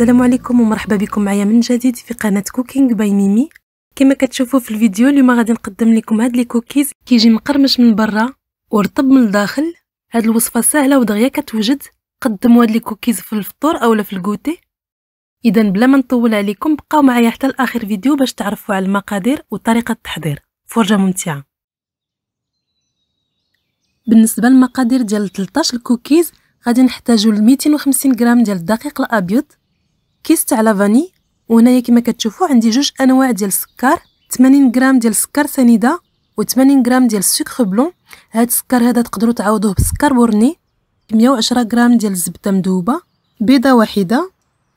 السلام عليكم ومرحبا بكم معايا من جديد في قناه كوكينغ باي ميمي كما كتشوفوا في الفيديو اليوم غادي نقدم لكم هاد لي كوكيز كيجي مقرمش من برا ورطب من الداخل هاد الوصفه سهله ودغيا كتوجد قدموا هاد لي كوكيز في الفطور اولا في الكوتي اذا بلا ما نطول عليكم بقاو معايا حتى لاخر فيديو باش تعرفوا على المقادير وطريقه التحضير فرجه ممتعه بالنسبه للمقادير ديال 13 الكوكيز غادي نحتاجو ل 250 غرام ديال الدقيق الابيض كيس تاع فاني وهنايا كما كتشوفوا عندي جوج انواع ديال السكر 80 غرام ديال السكر سنيده و80 غرام ديال السكر بلون هاد السكر هذا تقدروا تعوضوه بسكر بورني 110 غرام ديال الزبده مذوبه بيضه واحده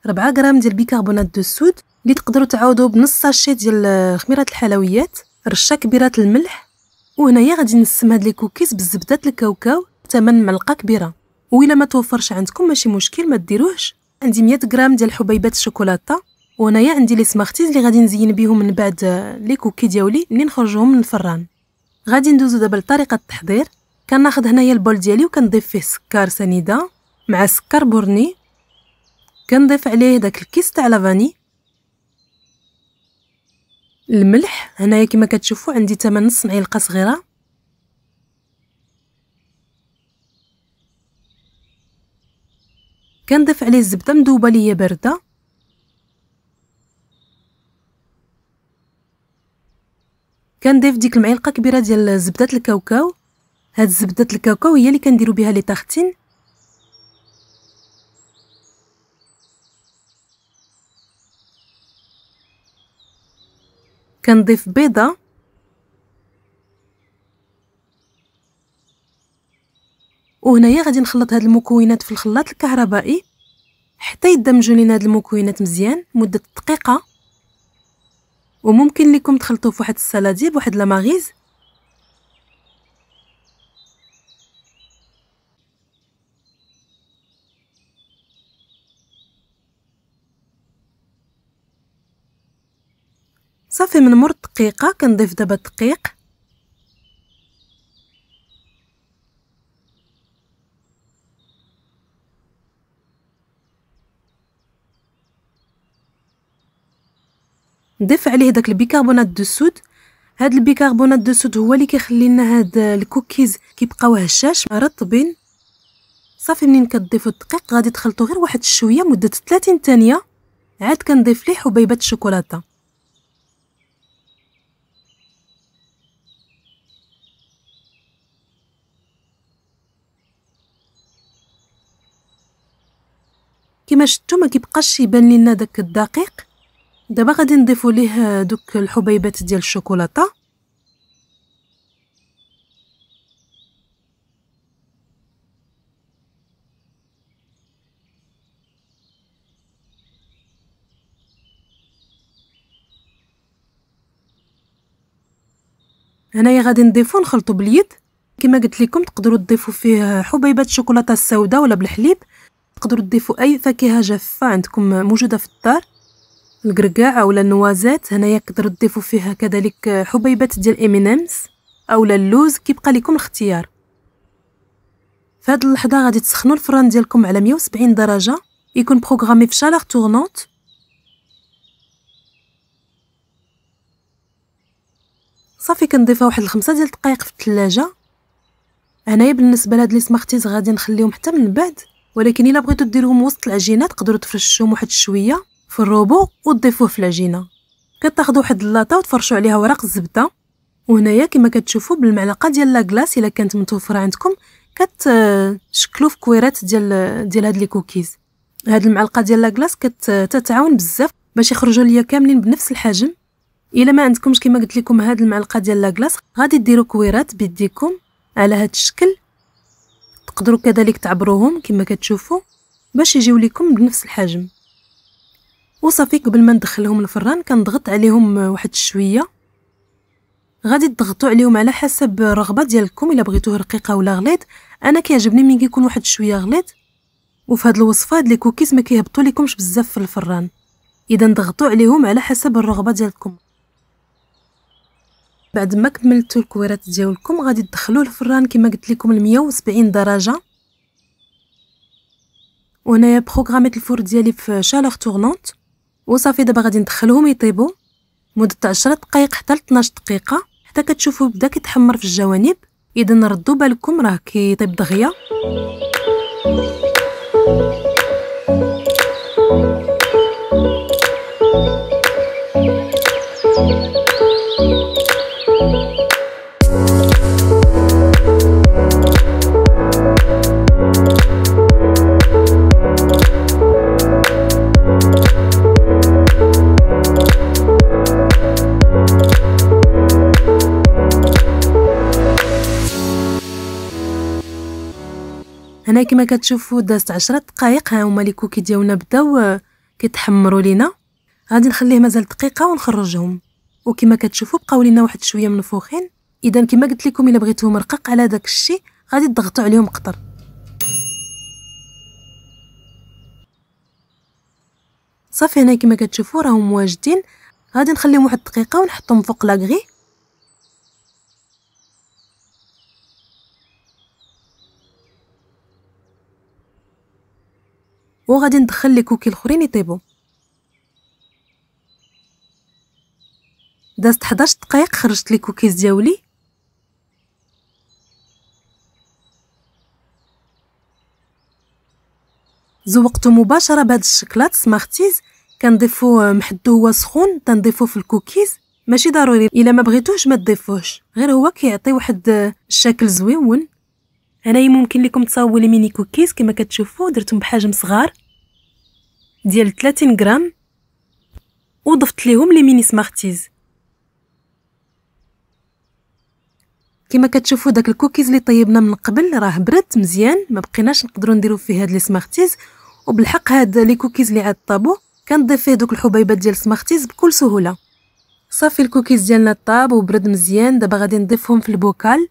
4 غرام ديال بيكربونات دو سود اللي تقدروا تعوضوه بنص ساشي ديال خميره الحلويات رشه كبيره الملح وهنايا غادي نسم هاد لي كوكيز بالزبده الكاوكاو بثمن معلقه كبيره و الا ما توفرش عندكم ماشي مشكل ما ديروهش عندي 100 غرام ديال حبيبات الشوكولاته وهنايا عندي لي سماختيز اللي غادي نزين بيهم من بعد لي كوكي ديالي ملي نخرجهم من الفران غادي ندوزو دابا لطريقه التحضير كناخذ هنايا البول ديالي وكنضيف فيه سكر سنيده مع سكر بورني كنضيف عليه داك الكيس تاع لافاني الملح هنايا كما كتشوفوا عندي 8 معلقه صغيره كنضيف عليه الزبده مذوبه ليا بارده كنضيف ديك المعلقه كبيره ديال زبده الكاوكاو هاد زبده الكاوكاو هي اللي كنديرو بها لي طاختين كنضيف بيضه وهنايا غادي نخلط هاد المكونات في الخلاط الكهربائي حتى يدمجوا لينا هاد المكونات مزيان مده دقيقه وممكن لكم تخلطوه في واحد السلادير بواحد لاماغيز صافي من مر دقيقه كنضيف دابا الدقيق نضيف عليه داك البيكربونات دو سود هاد البيكربونات دو سود هو اللي كيخلي لنا هاد الكوكيز كيبقاو هشاش مرطبين صافي منين كتضيفوا الدقيق غادي تخلطوا غير واحد الشويه مده 30 ثانيه عاد كنضيف ليه حبيبات الشوكولاته كما شفتوا ما كيبقاش يبان لنا داك الدقيق دابا غادي نضيفو ليه دوك الحبيبات ديال الشوكولاته هنايا غادي نضيفو نخلطو باليد كما قلت لكم تقدروا تضيفوا فيه حبيبات الشوكولاته السوداء ولا بالحليب تقدروا تضيفوا اي فاكهه جافه عندكم موجوده في الدار القرقاع ولا النوازات هنايا كتقدروا تضيفوا فيها كذلك حبيبات ديال امينيمز اولا اللوز كيبقى لكم الاختيار في هاد اللحظه غادي تسخنوا الفران ديالكم على 170 درجه يكون بروغرامي في شالار تورنونت صافي كنضيفها واحد الخمسة ديال الدقائق في الثلاجه هنايا بالنسبه لهاد لي سمارتيز غادي نخليهم حتى من بعد ولكن الا بغيتو ديروهم وسط العجينه تقدروا تفرشوهم واحد شويه في الروبو وتضيفوه في العجينه كتاخذوا واحد اللاطه وتفرشوا عليها ورق الزبده وهنايا كما كتشوفوا بالمعلقه ديال لاكلاص الا كانت متوفره عندكم كتشكلوا في كويرات ديال ديال هاد لي كوكيز هاد المعلقه ديال لاكلاص كتتعاون بزاف باش يخرجوا ليا كاملين بنفس الحجم الا ما عندكمش كما قلت لكم هاد المعلقه ديال لاكلاص غادي ديروا كويرات بيديكم على هاد الشكل تقدروا كذلك تعبروهم كما كتشوفوا باش يجيو لكم بنفس الحجم وصافي قبل ما ندخلهم الفران كنضغط عليهم واحد شويه غادي تضغطوا عليهم على حسب الرغبه ديالكم الا بغيتوه رقيقه ولا غليظ انا كيعجبني ملي كيكون واحد شويه غليظ وفي هاد الوصفه هاد لي كوكيز ما كيهبطوا لكمش بزاف في الفران اذا ضغطوا عليهم على حسب الرغبه ديالكم بعد ما كملتوا الكويرات ديالكم غادي تدخلوا الفران كما قلت لكم ل 170 درجه وهنايا بروغراميت الفور ديالي في شاله تورنونت وصافي دابا غادي ندخلهم يطيبوا مده 10 دقائق حتى ل 12 دقيقه حتى كتشوفوا بدا كيتحمر في الجوانب اذا ردوا بالكم راه كيطيب دغيا هنا كما كتشوفوا دازت 10 دقائق ها هما لي كوكي ديالنا بداو آه، كيتحمروا لينا غادي نخليه مازال دقيقه ونخرجهم وكما كتشوفوا بقاو لينا واحد شويه منفوخين اذا كما قلت لكم الا بغيتوهم مرقق على داك الشيء غادي تضغطوا عليهم قطر صافي هنا كما كتشوفوا راهم واجدين غادي نخليهم واحد دقيقه ونحطهم فوق لاغري وغادي ندخل لي كوكي الاخرين يطيبوا دازت 11 دقائق خرجت لي كوكيز دياولي زوقته مباشره بهاد الشكلاط سمارتيز كنضيفو محدو هو سخون تنضيفو في الكوكيز ماشي ضروري الا ما بغيتوش ما تضيفوهش غير هو كيعطي واحد الشكل زويون هنايا ممكن لكم تصاوبوا لي ميني كوكيز كما كتشوفوا درتهم بحجم صغار ديال 30 غرام وضفت ليهم لي ميني سمارتيز كما كتشوفوا داك الكوكيز اللي طيبنا من قبل راه برد مزيان ما بقيناش نقدروا نديروا فيه هاد لي سمارتيز وبالحق هاد لي كوكيز اللي عاد طابو كنضيف فيه دوك الحبيبات ديال سمارتيز بكل سهوله صافي الكوكيز ديالنا طاب وبرد مزيان دابا غادي نضيفهم في البوكال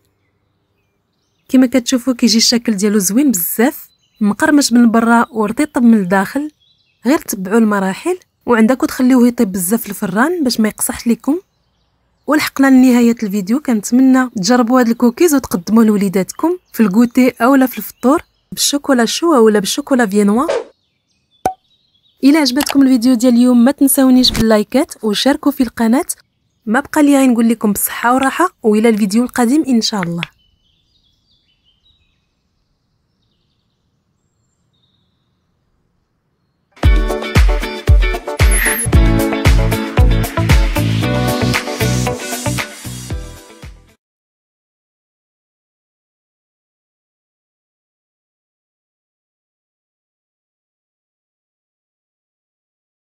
كما كتشوفوا كيجي الشكل ديالو زوين بزاف مقرمش من برا ورطيطب من الداخل غير تبعوا المراحل وعندك وتخليوه يطيب بزاف الفران باش ما يقصحش لكم ولحقنا لنهايه الفيديو كنتمنى تجربوا هاد الكوكيز وتقدموه لوليداتكم في الكوتي اولا في الفطور بالشوكولا شوا ولا بالشوكولا فينوا الى عجبتكم الفيديو ديال اليوم ما تنساونيش باللايكات وشاركوا في القناه ما بقى لي غنقول لكم بصحه وراحه والى الفيديو القادم ان شاء الله